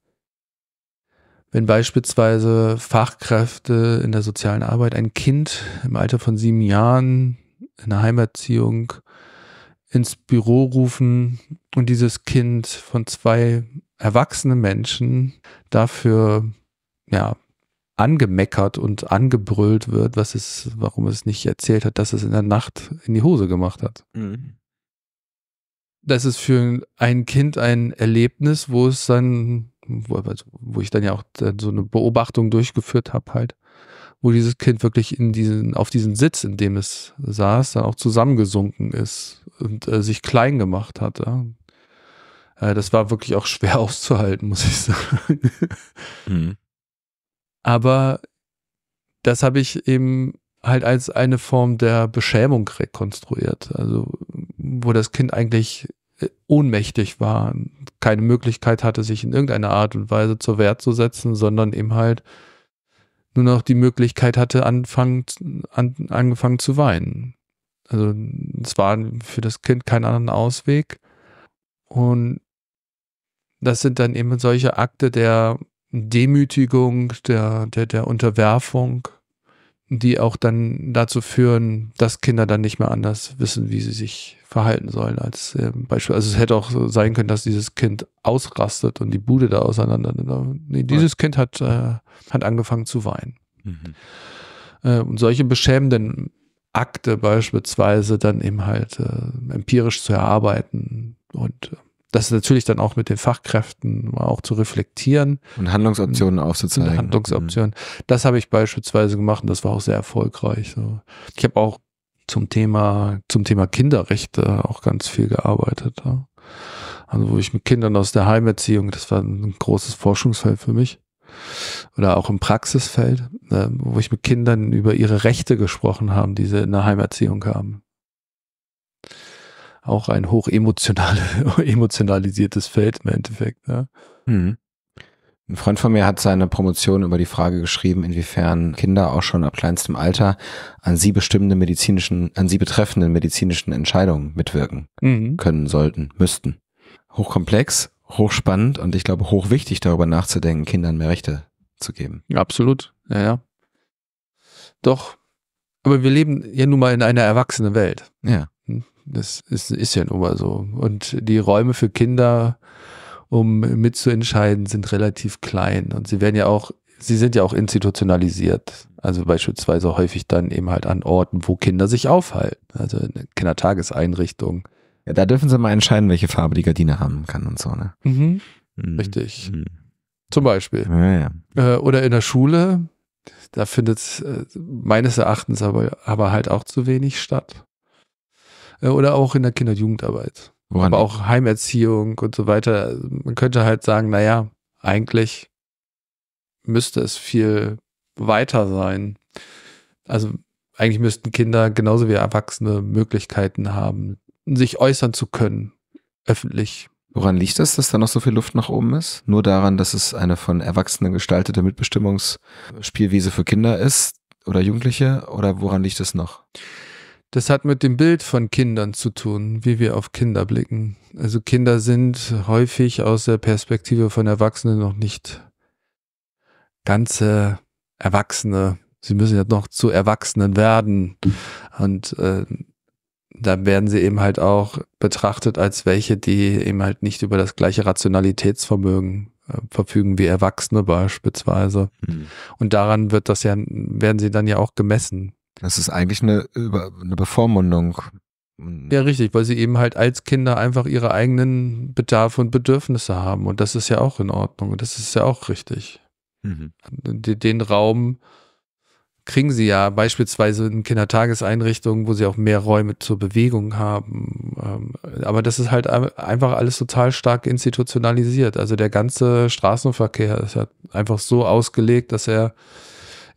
C: wenn beispielsweise Fachkräfte in der sozialen Arbeit ein Kind im Alter von sieben Jahren in der Heimerziehung ins Büro rufen und dieses Kind von zwei erwachsenen Menschen dafür ja, angemeckert und angebrüllt wird, was es, warum es nicht erzählt hat, dass es in der Nacht in die Hose gemacht hat. Mhm. Das ist für ein Kind ein Erlebnis, wo es dann wo, also, wo ich dann ja auch so eine Beobachtung durchgeführt habe, halt, wo dieses Kind wirklich in diesen, auf diesen Sitz, in dem es saß, dann auch zusammengesunken ist und äh, sich klein gemacht hat. Ja. Äh, das war wirklich auch schwer auszuhalten, muss ich sagen. Mhm. Aber das habe ich eben halt als eine Form der Beschämung rekonstruiert. Also, wo das Kind eigentlich äh, ohnmächtig war, keine Möglichkeit hatte, sich in irgendeiner Art und Weise zur Wehr zu setzen, sondern eben halt nur noch die Möglichkeit hatte, anfangen, an, angefangen zu weinen. Also es war für das Kind keinen anderen Ausweg. Und das sind dann eben solche Akte der Demütigung, der, der, der Unterwerfung, die auch dann dazu führen, dass Kinder dann nicht mehr anders wissen, wie sie sich verhalten sollen als äh, Beispiel. Also es hätte auch sein können, dass dieses Kind ausrastet und die Bude da auseinander Nee, dieses Kind hat, äh, hat angefangen zu weinen. Mhm. Äh, und solche beschämenden Akte beispielsweise dann eben halt äh, empirisch zu erarbeiten und äh, das natürlich dann auch mit den Fachkräften auch zu reflektieren.
B: Und Handlungsoptionen aufzuzeigen.
C: Handlungsoptionen. Mhm. Das habe ich beispielsweise gemacht und das war auch sehr erfolgreich. Ich habe auch zum Thema, zum Thema Kinderrechte auch ganz viel gearbeitet. Ja. Also wo ich mit Kindern aus der Heimerziehung, das war ein großes Forschungsfeld für mich. Oder auch im Praxisfeld, ne, wo ich mit Kindern über ihre Rechte gesprochen habe, die sie in der Heimerziehung haben.
B: Auch ein hoch emotional, emotionalisiertes Feld im Endeffekt. Ja. Ne. Mhm. Ein Freund von mir hat seine Promotion über die Frage geschrieben, inwiefern Kinder auch schon ab kleinstem Alter an sie bestimmenden medizinischen, an sie betreffenden medizinischen Entscheidungen mitwirken mhm. können, sollten, müssten. Hochkomplex, hochspannend und ich glaube hochwichtig darüber nachzudenken, Kindern mehr Rechte zu geben. absolut, ja, ja.
C: Doch. Aber wir leben ja nun mal in einer erwachsenen Welt. Ja. Hm? Das ist, ist ja nun mal so. Und die Räume für Kinder um mitzuentscheiden, sind relativ klein. Und sie werden ja auch, sie sind ja auch institutionalisiert. Also beispielsweise häufig dann eben halt an Orten, wo Kinder sich aufhalten. Also in Kindertageseinrichtungen.
B: Ja, da dürfen sie mal entscheiden, welche Farbe die Gardine haben kann und so, ne? Mhm. mhm. Richtig. Mhm. Zum Beispiel. Ja, ja. Äh, oder in der Schule, da findet es äh,
C: meines Erachtens aber, aber halt auch zu wenig statt. Äh, oder auch in der Kinder- und Jugendarbeit. Woran aber auch Heimerziehung und so weiter. Man könnte halt sagen, naja, eigentlich müsste es viel weiter sein. Also eigentlich müssten Kinder genauso wie Erwachsene Möglichkeiten haben,
B: sich äußern zu können, öffentlich. Woran liegt das, dass da noch so viel Luft nach oben ist? Nur daran, dass es eine von Erwachsenen gestaltete Mitbestimmungsspielwiese für Kinder ist oder Jugendliche? Oder woran liegt es noch? Das hat mit dem Bild von Kindern zu tun,
C: wie wir auf Kinder blicken. Also Kinder sind häufig aus der Perspektive von Erwachsenen noch nicht ganze Erwachsene. Sie müssen ja noch zu Erwachsenen werden. Und äh, da werden sie eben halt auch betrachtet als welche, die eben halt nicht über das gleiche Rationalitätsvermögen äh, verfügen wie Erwachsene beispielsweise. Mhm. Und daran wird das ja, werden sie dann
B: ja auch gemessen. Das ist eigentlich eine, eine Bevormundung. Ja, richtig, weil
C: sie eben halt als Kinder einfach ihre eigenen Bedarfe und Bedürfnisse haben. Und das ist ja auch in Ordnung. Und das ist ja auch richtig. Mhm. Den Raum kriegen sie ja beispielsweise in Kindertageseinrichtungen, wo sie auch mehr Räume zur Bewegung haben. Ähm, aber das ist halt einfach alles total stark institutionalisiert. Also der ganze Straßenverkehr ist ja halt einfach so ausgelegt, dass er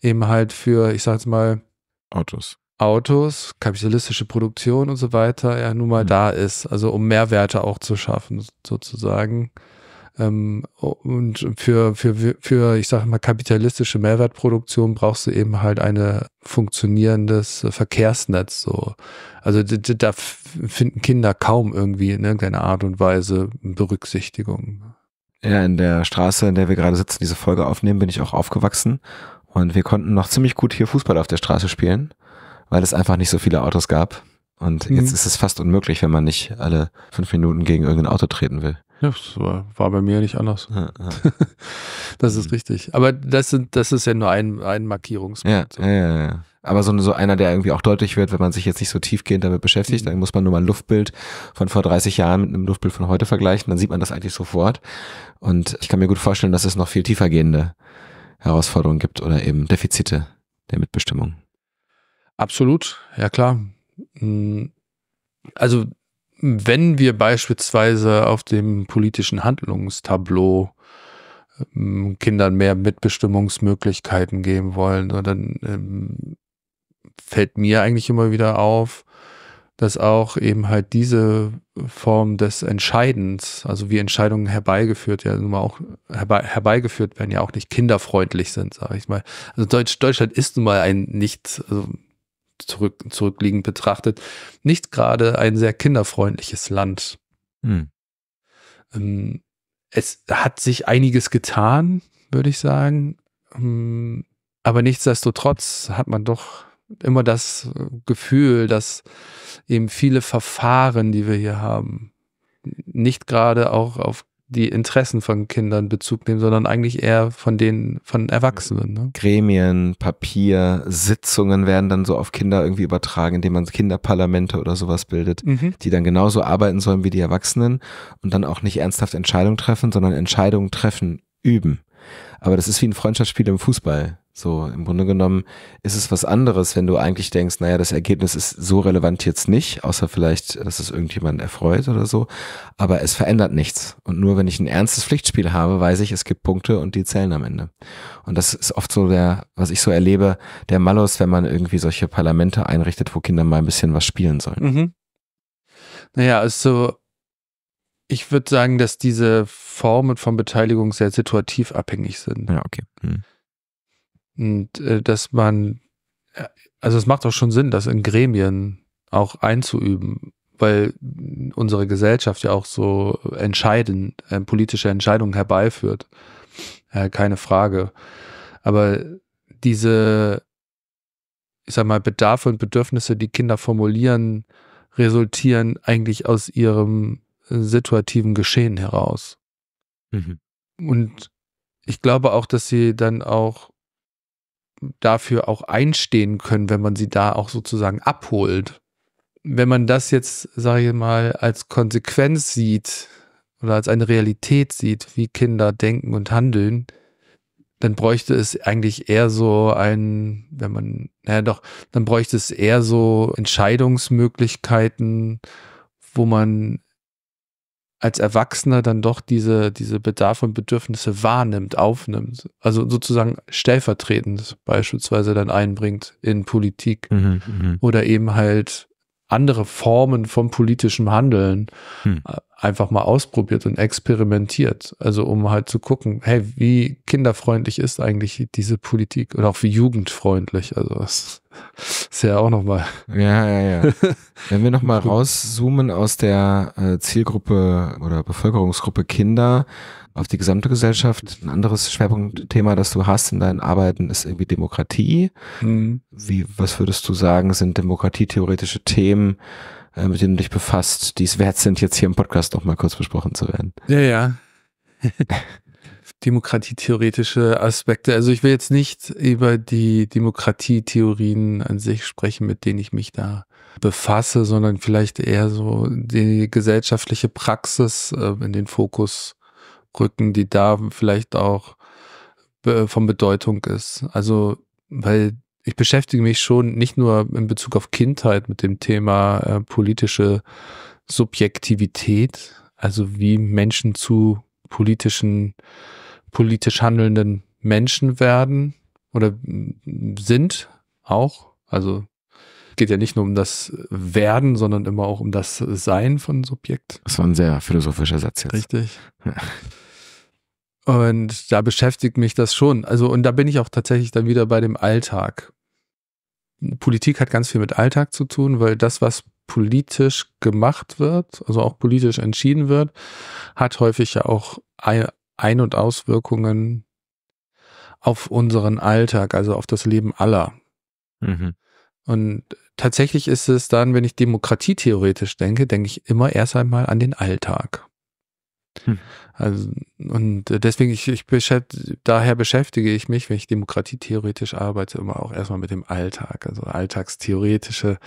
C: eben halt für, ich sag's mal, Autos. Autos, kapitalistische Produktion und so weiter ja nun mal mhm. da ist, also um Mehrwerte auch zu schaffen, sozusagen. Ähm, und für, für, für, ich sage mal, kapitalistische Mehrwertproduktion brauchst du eben halt ein funktionierendes Verkehrsnetz. So. Also da finden Kinder kaum irgendwie in irgendeiner Art und Weise Berücksichtigung.
B: Ja, in der Straße, in der wir gerade sitzen, diese Folge aufnehmen, bin ich auch aufgewachsen. Und wir konnten noch ziemlich gut hier Fußball auf der Straße spielen, weil es einfach nicht so viele Autos gab. Und mhm. jetzt ist es fast unmöglich, wenn man nicht alle fünf Minuten gegen irgendein Auto treten will. Ja, das war,
C: war bei mir nicht anders. Ja, ja. das ist mhm. richtig. Aber das, sind, das ist ja nur ein, ein Markierungspunkt.
B: Ja, ja, ja, ja. Aber so, so einer, der irgendwie auch deutlich wird, wenn man sich jetzt nicht so tiefgehend damit beschäftigt, mhm. dann muss man nur mal ein Luftbild von vor 30 Jahren mit einem Luftbild von heute vergleichen, dann sieht man das eigentlich sofort. Und ich kann mir gut vorstellen, dass es noch viel tiefergehende Herausforderungen gibt oder eben Defizite der Mitbestimmung.
C: Absolut, ja klar. Hm, also wenn wir beispielsweise auf dem politischen Handlungstableau ähm, Kindern mehr Mitbestimmungsmöglichkeiten geben wollen, dann ähm, fällt mir eigentlich immer wieder auf, dass auch eben halt diese Form des Entscheidens, also wie Entscheidungen herbeigeführt, ja nun mal auch herbei, herbeigeführt werden, ja auch nicht kinderfreundlich sind, sage ich mal. Also Deutsch, Deutschland ist nun mal ein nicht, also zurück, zurückliegend betrachtet, nicht gerade ein sehr kinderfreundliches Land. Hm. Ähm, es hat sich einiges getan, würde ich sagen. Hm, aber nichtsdestotrotz hat man doch immer das Gefühl, dass eben viele Verfahren, die wir hier haben, nicht gerade auch auf die Interessen von Kindern Bezug
B: nehmen, sondern eigentlich eher von den von Erwachsenen. Ne? Gremien, Papier, Sitzungen werden dann so auf Kinder irgendwie übertragen, indem man Kinderparlamente oder sowas bildet, mhm. die dann genauso arbeiten sollen wie die Erwachsenen und dann auch nicht ernsthaft Entscheidungen treffen, sondern Entscheidungen treffen üben. Aber das ist wie ein Freundschaftsspiel im Fußball. So, im Grunde genommen ist es was anderes, wenn du eigentlich denkst, naja, das Ergebnis ist so relevant jetzt nicht, außer vielleicht, dass es irgendjemand erfreut oder so, aber es verändert nichts. Und nur wenn ich ein ernstes Pflichtspiel habe, weiß ich, es gibt Punkte und die zählen am Ende. Und das ist oft so der, was ich so erlebe, der Malus, wenn man irgendwie solche Parlamente einrichtet, wo Kinder mal ein bisschen was spielen sollen.
D: Mhm.
C: Naja, also ich würde sagen, dass diese Formen von Beteiligung sehr situativ abhängig sind. Ja, okay. Hm. Und äh, dass man, äh, also es macht auch schon Sinn, das in Gremien auch einzuüben, weil unsere Gesellschaft ja auch so entscheidend, äh, politische Entscheidungen herbeiführt. Äh, keine Frage. Aber diese, ich sag mal, Bedarfe und Bedürfnisse, die Kinder formulieren, resultieren eigentlich aus ihrem äh, situativen Geschehen heraus. Mhm. Und ich glaube auch, dass sie dann auch dafür auch einstehen können, wenn man sie da auch sozusagen abholt. Wenn man das jetzt, sage ich mal, als Konsequenz sieht oder als eine Realität sieht, wie Kinder denken und handeln, dann bräuchte es eigentlich eher so ein, wenn man, naja doch, dann bräuchte es eher so Entscheidungsmöglichkeiten, wo man als Erwachsener dann doch diese, diese Bedarf und Bedürfnisse wahrnimmt, aufnimmt. Also sozusagen stellvertretend beispielsweise dann einbringt in Politik
D: mhm, mhm.
C: oder eben halt andere Formen von politischem Handeln hm. Äh, einfach mal ausprobiert und experimentiert. Also um halt zu gucken, hey, wie kinderfreundlich ist eigentlich diese Politik oder auch wie jugendfreundlich. Also
B: das ist ja auch nochmal. Ja, ja, ja. Wenn wir nochmal rauszoomen aus der äh, Zielgruppe oder Bevölkerungsgruppe Kinder, auf die gesamte Gesellschaft. Ein anderes Schwerpunktthema, das du hast in deinen Arbeiten, ist irgendwie Demokratie. Mhm. Wie, was würdest du sagen, sind demokratietheoretische Themen, äh, mit denen du dich befasst, die es wert sind, jetzt hier im Podcast nochmal kurz besprochen zu werden?
C: Ja, ja. demokratietheoretische Aspekte. Also ich will jetzt nicht über die Demokratietheorien an sich sprechen, mit denen ich mich da befasse, sondern vielleicht eher so die gesellschaftliche Praxis äh, in den Fokus rücken, die da vielleicht auch von Bedeutung ist. Also, weil ich beschäftige mich schon nicht nur in Bezug auf Kindheit mit dem Thema äh, politische Subjektivität, also wie Menschen zu politischen, politisch handelnden Menschen werden oder mm, sind auch. Also geht ja nicht nur um das Werden, sondern immer auch um das Sein von
B: Subjekt. Das war ein sehr philosophischer Satz jetzt. Richtig.
C: Und da beschäftigt mich das schon. Also, und da bin ich auch tatsächlich dann wieder bei dem Alltag. Politik hat ganz viel mit Alltag zu tun, weil das, was politisch gemacht wird, also auch politisch entschieden wird, hat häufig ja auch Ein- und Auswirkungen auf unseren Alltag, also auf das Leben aller. Mhm. Und tatsächlich ist es dann, wenn ich demokratietheoretisch denke, denke ich immer erst einmal an den Alltag. Hm. Also, und deswegen, ich, ich beschäft, daher beschäftige ich mich, wenn ich demokratietheoretisch arbeite, immer auch erstmal mit dem Alltag. Also alltagstheoretische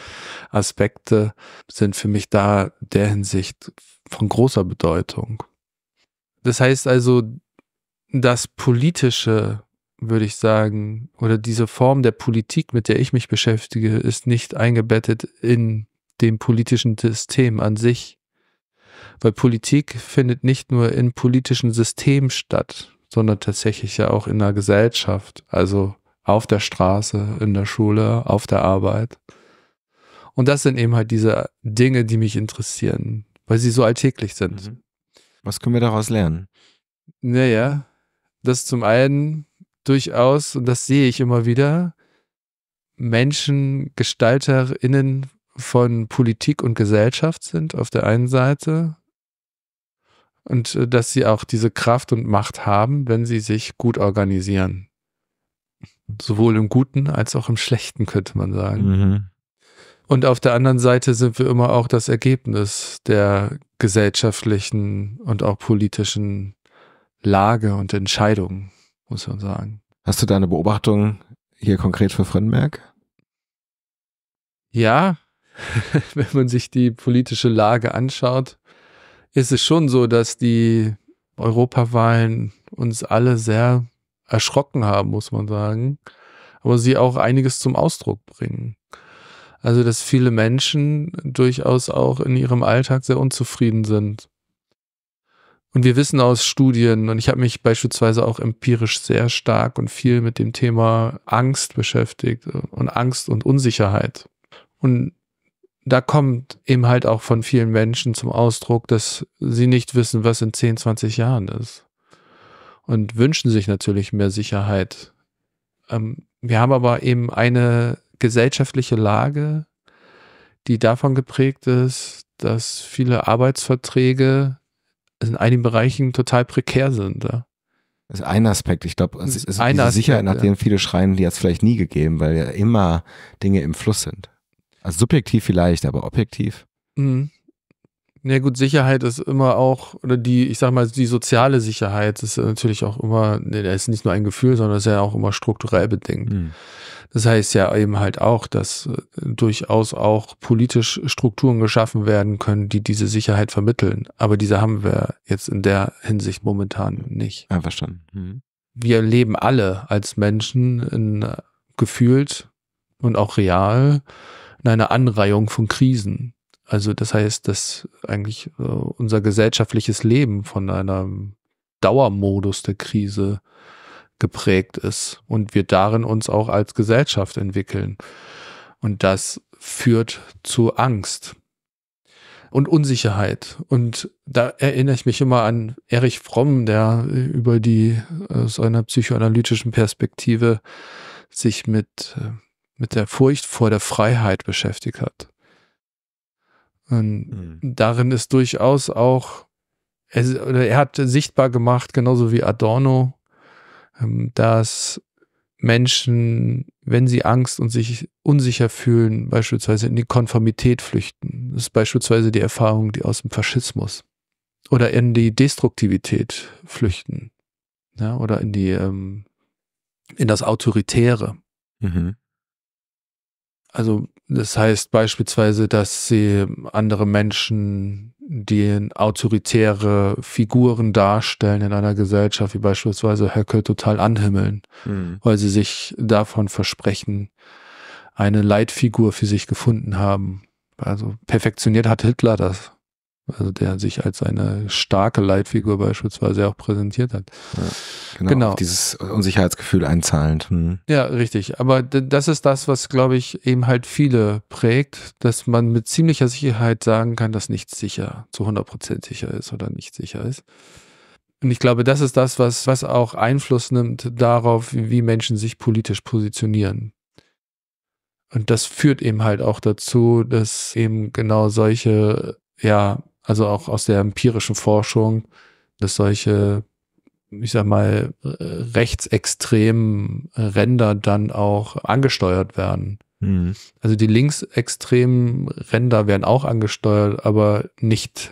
C: Aspekte sind für mich da der Hinsicht von großer Bedeutung. Das heißt also, das politische würde ich sagen, oder diese Form der Politik, mit der ich mich beschäftige, ist nicht eingebettet in dem politischen System an sich, weil Politik findet nicht nur in politischen Systemen statt, sondern tatsächlich ja auch in der Gesellschaft, also auf der Straße, in der Schule, auf der Arbeit. Und das sind eben halt diese Dinge, die mich interessieren, weil sie so alltäglich sind. Mhm. Was können wir daraus lernen? Naja, dass zum einen durchaus, und das sehe ich immer wieder, Menschen, GestalterInnen von Politik und Gesellschaft sind auf der einen Seite und äh, dass sie auch diese Kraft und Macht haben, wenn sie sich gut organisieren. Sowohl im Guten als auch im Schlechten, könnte man sagen. Mhm. Und auf der anderen Seite sind wir immer auch das Ergebnis der gesellschaftlichen und auch politischen Lage und
B: Entscheidung, muss man sagen. Hast du deine Beobachtung hier konkret für Frönnberg?
C: Ja, wenn man sich die politische Lage anschaut, ist es schon so, dass die Europawahlen uns alle sehr erschrocken haben, muss man sagen, aber sie auch einiges zum Ausdruck bringen. Also, dass viele Menschen durchaus auch in ihrem Alltag sehr unzufrieden sind. Und wir wissen aus Studien, und ich habe mich beispielsweise auch empirisch sehr stark und viel mit dem Thema Angst beschäftigt und Angst und Unsicherheit. Und da kommt eben halt auch von vielen Menschen zum Ausdruck, dass sie nicht wissen, was in 10, 20 Jahren ist. Und wünschen sich natürlich mehr Sicherheit. Ähm, wir haben aber eben eine gesellschaftliche Lage, die davon geprägt ist, dass viele Arbeitsverträge in einigen Bereichen total prekär sind. Ja.
B: Das ist ein Aspekt. Ich glaube, es ist eine Sicherheit, nach der viele schreien, die hat es vielleicht nie gegeben, weil ja immer Dinge im Fluss sind. Also subjektiv vielleicht, aber objektiv.
D: Mhm.
C: Ja gut, Sicherheit ist immer auch, oder die, ich sag mal, die soziale Sicherheit ist natürlich auch immer, nee, das ist nicht nur ein Gefühl, sondern ist ja auch immer strukturell bedingt. Mhm. Das heißt ja eben halt auch, dass äh, durchaus auch politisch Strukturen geschaffen werden können, die diese Sicherheit vermitteln. Aber diese haben wir jetzt in der Hinsicht momentan nicht. Ja, ah, verstanden. Mhm. Wir leben alle als Menschen in, äh, gefühlt und auch real in einer Anreihung von Krisen. Also das heißt, dass eigentlich äh, unser gesellschaftliches Leben von einem Dauermodus der Krise geprägt ist und wir darin uns auch als Gesellschaft entwickeln. Und das führt zu Angst und Unsicherheit. Und da erinnere ich mich immer an Erich Fromm, der über die äh, aus einer psychoanalytischen Perspektive sich mit äh, mit der Furcht vor der Freiheit beschäftigt hat. Und mhm. darin ist durchaus auch, er, oder er hat sichtbar gemacht, genauso wie Adorno, ähm, dass Menschen, wenn sie Angst und sich unsicher fühlen, beispielsweise in die Konformität flüchten. Das ist beispielsweise die Erfahrung, die aus dem Faschismus oder in die Destruktivität flüchten ja, oder in die ähm, in das Autoritäre. Mhm. Also das heißt beispielsweise, dass sie andere Menschen, die autoritäre Figuren darstellen in einer Gesellschaft, wie beispielsweise Höcke, total anhimmeln, mhm. weil sie sich davon versprechen, eine Leitfigur für sich gefunden haben. Also perfektioniert hat Hitler das also der sich als eine starke Leitfigur beispielsweise auch präsentiert hat. Ja,
B: genau, genau. dieses Unsicherheitsgefühl einzahlend. Hm.
C: Ja, richtig. Aber das ist das, was, glaube ich, eben halt viele prägt, dass man mit ziemlicher Sicherheit sagen kann, dass nichts sicher, zu 100% sicher ist oder nicht sicher ist. Und ich glaube, das ist das, was, was auch Einfluss nimmt darauf, wie Menschen sich politisch positionieren. Und das führt eben halt auch dazu, dass eben genau solche ja, also auch aus der empirischen Forschung, dass solche, ich sag mal, rechtsextremen Ränder dann auch angesteuert werden. Mhm. Also die linksextremen Ränder werden auch angesteuert, aber nicht,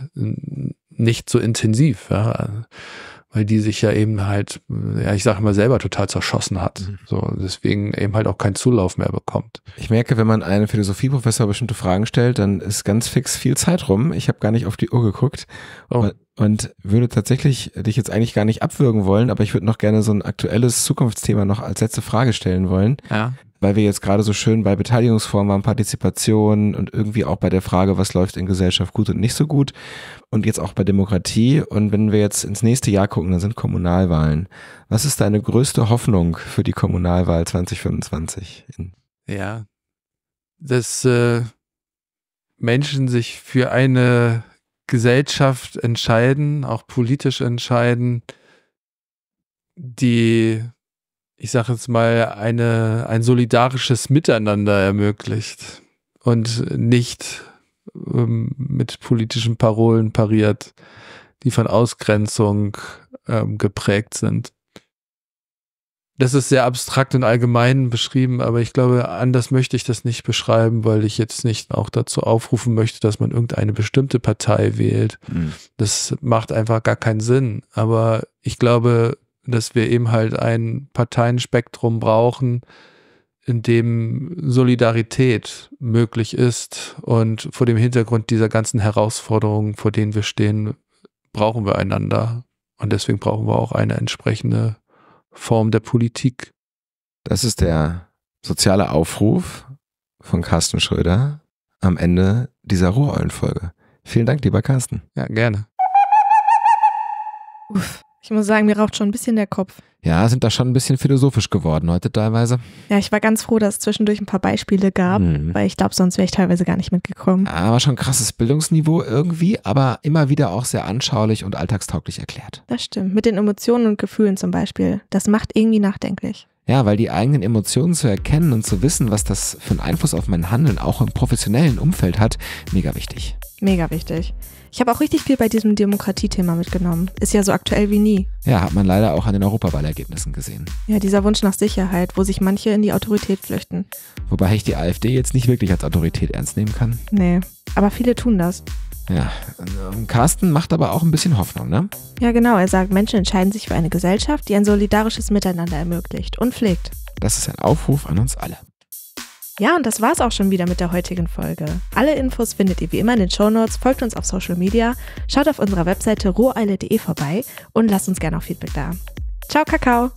C: nicht so intensiv. Ja weil die sich ja eben halt, ja, ich sage mal selber total zerschossen hat. Mhm. So, deswegen eben halt auch keinen Zulauf mehr bekommt.
B: Ich merke, wenn man einem Philosophieprofessor bestimmte Fragen stellt, dann ist ganz fix viel Zeit rum. Ich habe gar nicht auf die Uhr geguckt. Oh. Und würde tatsächlich dich jetzt eigentlich gar nicht abwürgen wollen, aber ich würde noch gerne so ein aktuelles Zukunftsthema noch als letzte Frage stellen wollen. Ja weil wir jetzt gerade so schön bei Beteiligungsformen waren, Partizipation und irgendwie auch bei der Frage, was läuft in Gesellschaft gut und nicht so gut und jetzt auch bei Demokratie. Und wenn wir jetzt ins nächste Jahr gucken, dann sind Kommunalwahlen. Was ist deine größte Hoffnung für die Kommunalwahl 2025?
C: Ja, dass äh, Menschen sich für eine Gesellschaft entscheiden, auch politisch entscheiden, die ich sage jetzt mal, eine, ein solidarisches Miteinander ermöglicht und nicht ähm, mit politischen Parolen pariert, die von Ausgrenzung ähm, geprägt sind. Das ist sehr abstrakt und allgemein beschrieben, aber ich glaube, anders möchte ich das nicht beschreiben, weil ich jetzt nicht auch dazu aufrufen möchte, dass man irgendeine bestimmte Partei wählt. Mhm. Das macht einfach gar keinen Sinn. Aber ich glaube, dass wir eben halt ein Parteienspektrum brauchen, in dem Solidarität möglich ist. Und vor dem Hintergrund dieser ganzen Herausforderungen, vor denen wir stehen, brauchen wir einander. Und deswegen brauchen wir auch eine entsprechende
B: Form der Politik. Das ist der soziale Aufruf von Carsten Schröder am Ende dieser Ruheulenfolge. Vielen Dank, lieber Carsten. Ja, gerne.
A: Uff. Ich muss sagen, mir raucht schon ein bisschen der Kopf.
B: Ja, sind da schon ein bisschen philosophisch geworden heute teilweise.
A: Ja, ich war ganz froh, dass es zwischendurch ein paar Beispiele gab, mhm. weil ich glaube, sonst wäre ich teilweise gar nicht mitgekommen.
B: Ja, war schon krasses Bildungsniveau irgendwie, aber immer wieder auch sehr anschaulich und alltagstauglich erklärt.
A: Das stimmt. Mit den Emotionen und Gefühlen zum Beispiel. Das macht irgendwie nachdenklich.
B: Ja, weil die eigenen Emotionen zu erkennen und zu wissen, was das für einen Einfluss auf mein Handeln auch im professionellen Umfeld hat, mega wichtig.
A: Mega wichtig. Ich habe auch richtig viel bei diesem Demokratiethema mitgenommen. Ist ja so aktuell wie nie.
B: Ja, hat man leider auch an den Europawahlergebnissen gesehen.
A: Ja, dieser Wunsch nach Sicherheit, wo sich manche in die Autorität flüchten.
B: Wobei ich die AfD jetzt nicht wirklich als Autorität ernst nehmen kann.
A: Nee, aber viele tun das.
B: Ja, ähm, Carsten macht aber auch ein bisschen Hoffnung, ne?
A: Ja, genau. Er sagt, Menschen entscheiden sich für eine Gesellschaft, die ein solidarisches Miteinander ermöglicht und pflegt.
B: Das ist ein Aufruf an uns alle.
A: Ja, und das war's auch schon wieder mit der heutigen Folge. Alle Infos findet ihr wie immer in den Shownotes, folgt uns auf Social Media, schaut auf unserer Webseite roheile.de vorbei und lasst uns gerne auch Feedback da. Ciao, Kakao!